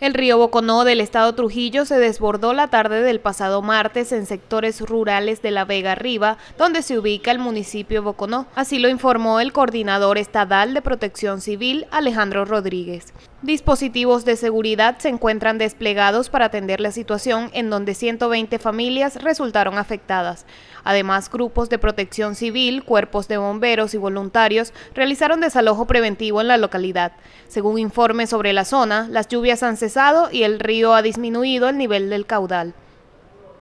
El río Boconó del estado Trujillo se desbordó la tarde del pasado martes en sectores rurales de la Vega Arriba, donde se ubica el municipio Boconó. Así lo informó el coordinador estadal de protección civil, Alejandro Rodríguez. Dispositivos de seguridad se encuentran desplegados para atender la situación en donde 120 familias resultaron afectadas. Además, grupos de protección civil, cuerpos de bomberos y voluntarios realizaron desalojo preventivo en la localidad. Según informes sobre la zona, las lluvias ancestrales y el río ha disminuido el nivel del caudal.